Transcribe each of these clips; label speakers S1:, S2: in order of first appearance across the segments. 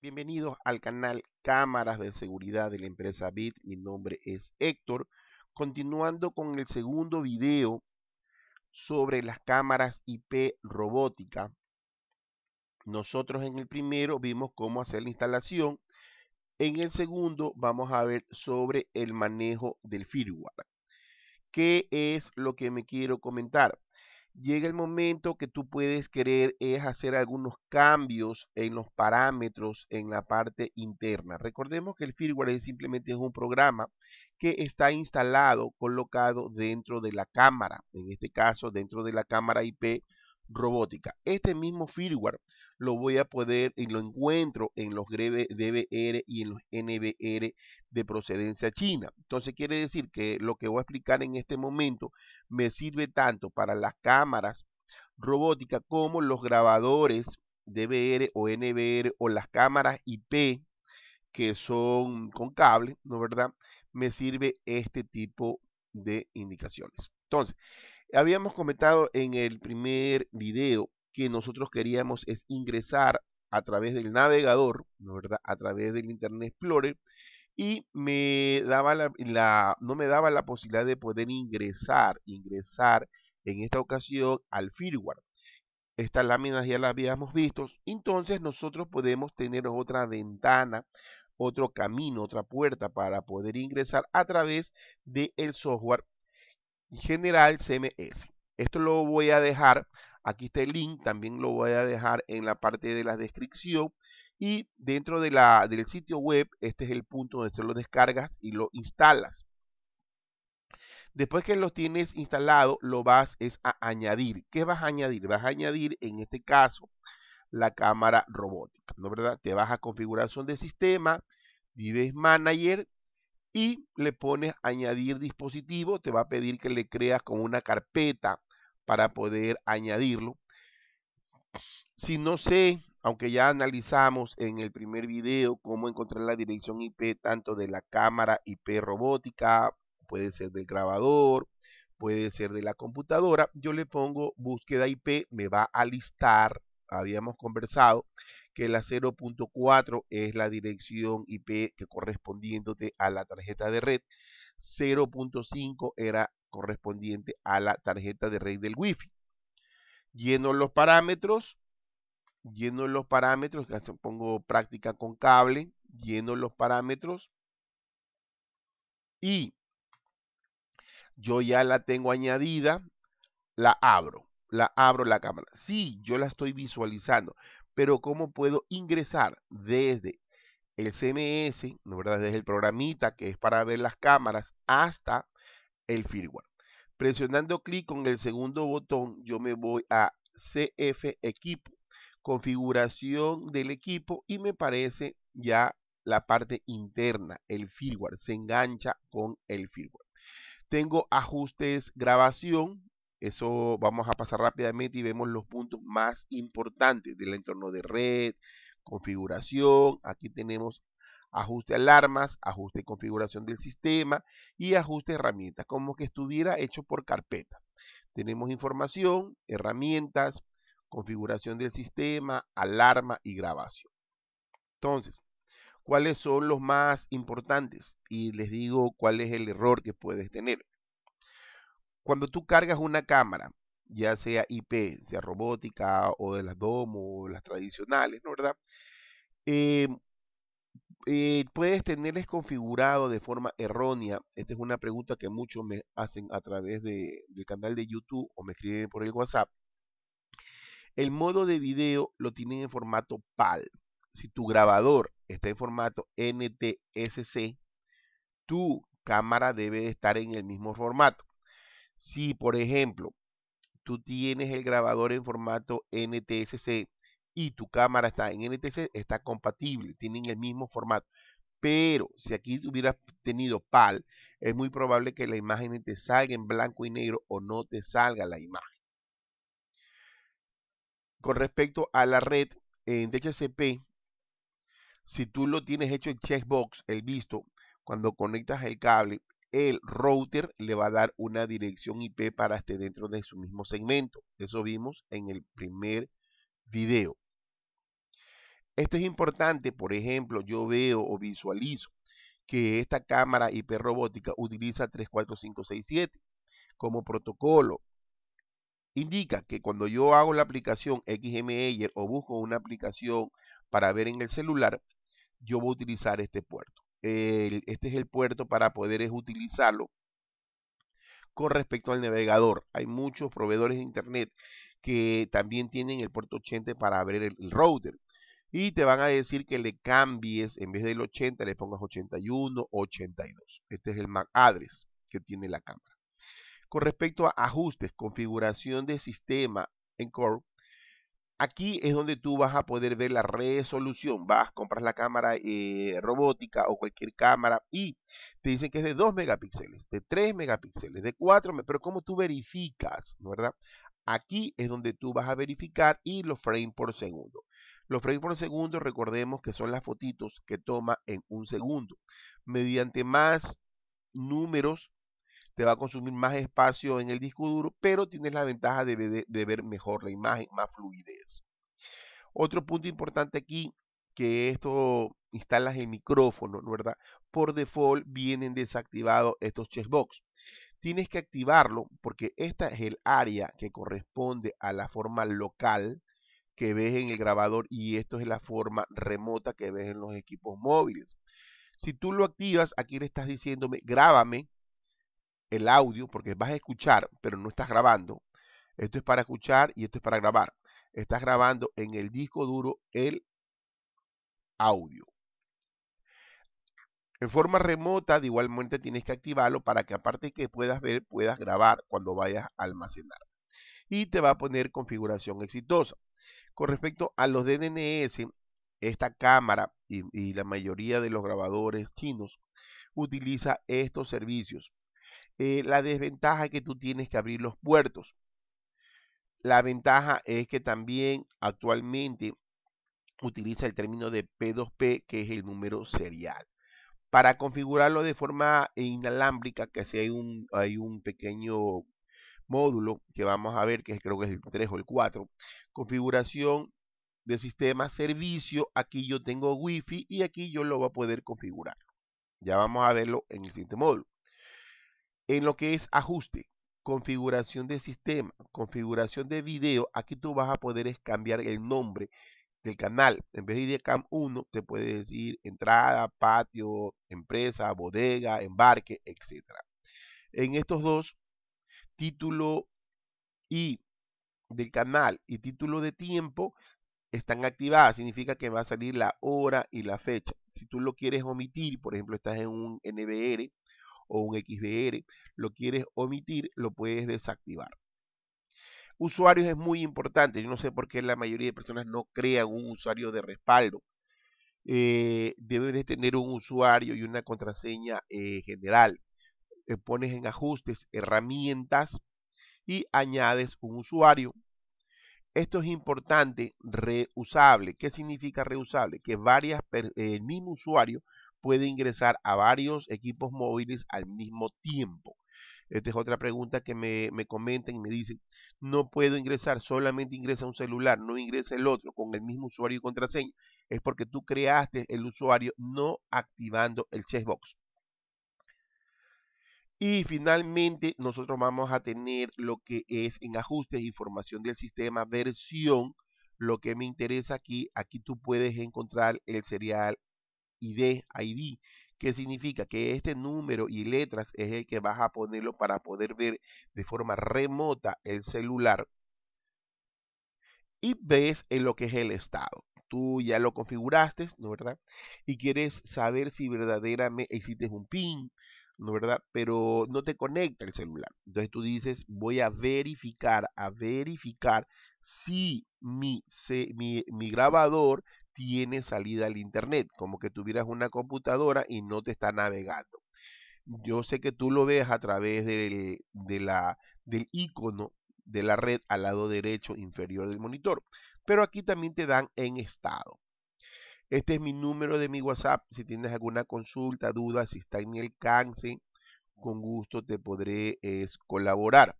S1: Bienvenidos al canal Cámaras de Seguridad de la empresa BIT, mi nombre es Héctor. Continuando con el segundo video sobre las cámaras IP robótica. Nosotros en el primero vimos cómo hacer la instalación. En el segundo vamos a ver sobre el manejo del firmware. ¿Qué es lo que me quiero comentar? llega el momento que tú puedes querer es hacer algunos cambios en los parámetros en la parte interna. Recordemos que el firmware es simplemente es un programa que está instalado, colocado dentro de la cámara, en este caso dentro de la cámara IP robótica. Este mismo firmware lo voy a poder y lo encuentro en los DBR y en los NBR de procedencia china. Entonces quiere decir que lo que voy a explicar en este momento me sirve tanto para las cámaras robóticas como los grabadores DBR o NBR o las cámaras IP que son con cable, ¿no verdad? Me sirve este tipo de indicaciones. Entonces, Habíamos comentado en el primer video que nosotros queríamos es ingresar a través del navegador, ¿no verdad? A través del Internet Explorer y me daba la, no me daba la posibilidad de poder ingresar, ingresar en esta ocasión al firmware. Estas láminas ya las habíamos visto, entonces nosotros podemos tener otra ventana, otro camino, otra puerta para poder ingresar a través del software general CMS. Esto lo voy a dejar, aquí está el link, también lo voy a dejar en la parte de la descripción y dentro de la, del sitio web, este es el punto donde se lo descargas y lo instalas. Después que lo tienes instalado, lo vas es a añadir. ¿Qué vas a añadir? Vas a añadir, en este caso, la cámara robótica, ¿no verdad? Te vas a configuración de sistema, Device Manager, y le pones añadir dispositivo, te va a pedir que le creas con una carpeta para poder añadirlo. Si no sé, aunque ya analizamos en el primer video cómo encontrar la dirección IP tanto de la cámara IP robótica, puede ser del grabador, puede ser de la computadora, yo le pongo búsqueda IP, me va a listar, habíamos conversado, que la 0.4 es la dirección IP que correspondiente a la tarjeta de red, 0.5 era correspondiente a la tarjeta de red del wifi, Lleno los parámetros, lleno los parámetros, pongo práctica con cable, lleno los parámetros y yo ya la tengo añadida, la abro, la abro la cámara. Sí, yo la estoy visualizando, pero cómo puedo ingresar desde el CMS, ¿no verdad? Desde el programita que es para ver las cámaras hasta el firmware. Presionando clic con el segundo botón, yo me voy a CF Equipo, configuración del equipo y me parece ya la parte interna, el firmware, se engancha con el firmware. Tengo ajustes grabación, eso vamos a pasar rápidamente y vemos los puntos más importantes del entorno de red, configuración. Aquí tenemos ajuste alarmas, ajuste configuración del sistema y ajuste herramientas, como que estuviera hecho por carpetas. Tenemos información, herramientas, configuración del sistema, alarma y grabación. Entonces, ¿cuáles son los más importantes? Y les digo cuál es el error que puedes tener. Cuando tú cargas una cámara, ya sea IP, sea robótica o de las Domo o las tradicionales, ¿no verdad? Eh, eh, puedes tenerles configurado de forma errónea. Esta es una pregunta que muchos me hacen a través del canal de YouTube o me escriben por el WhatsApp. El modo de video lo tienen en formato PAL. Si tu grabador está en formato NTSC, tu cámara debe estar en el mismo formato. Si, por ejemplo, tú tienes el grabador en formato NTSC y tu cámara está en NTSC, está compatible, tienen el mismo formato. Pero si aquí hubieras tenido PAL, es muy probable que la imagen te salga en blanco y negro o no te salga la imagen. Con respecto a la red en DHCP, si tú lo tienes hecho en checkbox, el visto, cuando conectas el cable, el router le va a dar una dirección IP para este dentro de su mismo segmento. Eso vimos en el primer video. Esto es importante, por ejemplo, yo veo o visualizo que esta cámara IP robótica utiliza 34567 como protocolo. Indica que cuando yo hago la aplicación XML o busco una aplicación para ver en el celular, yo voy a utilizar este puerto este es el puerto para poder utilizarlo. Con respecto al navegador, hay muchos proveedores de internet que también tienen el puerto 80 para abrir el, el router. Y te van a decir que le cambies, en vez del 80, le pongas 81, 82. Este es el MAC address que tiene la cámara. Con respecto a ajustes, configuración de sistema en Core, Aquí es donde tú vas a poder ver la resolución. Vas, compras la cámara eh, robótica o cualquier cámara y te dicen que es de 2 megapíxeles, de 3 megapíxeles, de 4, pero ¿cómo tú verificas? ¿Verdad? Aquí es donde tú vas a verificar y los frames por segundo. Los frames por segundo, recordemos que son las fotitos que toma en un segundo. Mediante más números te va a consumir más espacio en el disco duro, pero tienes la ventaja de, ver mejor la imagen, más fluidez. Otro punto importante aquí, que esto instalas el micrófono, ¿verdad? Por default vienen desactivados estos checkbox. Tienes que activarlo porque esta es el área que corresponde a la forma local que ves en el grabador y esto es la forma remota que ves en los equipos móviles. Si tú lo activas, aquí le estás diciéndome, grábame el audio, porque vas a escuchar, pero no estás grabando. Esto es para escuchar y esto es para grabar. Estás grabando en el disco duro el audio. En forma remota, de igualmente tienes que activarlo para que aparte que puedas ver, puedas grabar cuando vayas a almacenar. Y te va a poner configuración exitosa. Con respecto a los DNS, esta cámara y, y la mayoría de los grabadores chinos utiliza estos servicios eh, la desventaja es que tú tienes que abrir los puertos. La ventaja es que también actualmente utiliza el término de P2P, que es el número serial. Para configurarlo de forma inalámbrica, que si hay un, hay un pequeño módulo que vamos a ver, que creo que es el 3 o el 4, configuración de sistema servicio, aquí yo tengo wifi y aquí yo lo voy a poder configurar. Ya vamos a verlo en el siguiente módulo en lo que es ajuste, configuración de sistema, configuración de video, aquí tú vas a poder cambiar el nombre del canal. En vez de cam 1, te puede decir entrada, patio, empresa, bodega, embarque, etc. En estos dos, título y del canal y título de tiempo están activadas. Significa que va a salir la hora y la fecha. Si tú lo quieres omitir, por ejemplo, estás en un NBR, o un XBR, lo quieres omitir, lo puedes desactivar. Usuarios es muy importante. Yo no sé por qué la mayoría de personas no crean un usuario de respaldo. Eh, debes de tener un usuario y una contraseña eh, general. Eh, pones en ajustes, herramientas y añades un usuario. Esto es importante, reusable. ¿Qué significa reusable? Que varias el mismo usuario puede ingresar a varios equipos móviles al mismo tiempo. Esta es otra pregunta que me, comentan y me dicen, no puedo ingresar, solamente ingresa un celular, no ingresa el otro con el mismo usuario y contraseña. Es porque tú creaste el usuario no activando el checkbox. Y finalmente nosotros vamos a tener lo que es en ajustes, información del sistema, versión. Lo que me interesa aquí, aquí tú puedes encontrar el serial ID, ID, que significa que este número y letras es el que vas a ponerlo para poder ver de forma remota el celular. Y ves en lo que es el estado. Tú ya lo configuraste, ¿no verdad? Y quieres saber si verdaderamente existe un PIN, ¿no verdad? Pero no te conecta el celular. Entonces tú dices, voy a verificar, a verificar si mi, mi grabador tiene salida al Internet, como que tuvieras una computadora y no te está navegando. Yo sé que tú lo ves a través del, de la, del icono de la red al lado derecho inferior del monitor, pero aquí también te dan en estado. Este es mi número de mi WhatsApp. Si tienes alguna consulta, duda, si está en mi alcance, con gusto te podré colaborar.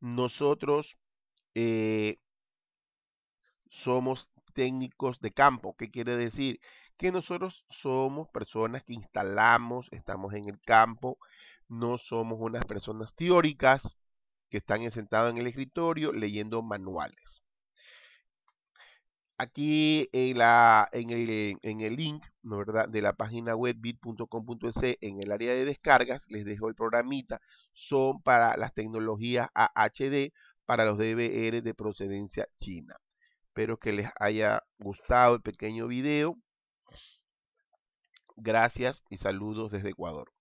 S1: Nosotros eh, somos técnicos de campo. ¿Qué quiere decir? Que nosotros somos personas que instalamos, estamos en el campo, no somos unas personas teóricas que están sentadas en el escritorio leyendo manuales. Aquí en, la, en, el, link verdad? de la página web bit.com.es en el área de descargas les dejo el programita. Son para las tecnologías AHD para los DVR de procedencia china. Espero que les haya gustado el pequeño video. Gracias y saludos desde Ecuador.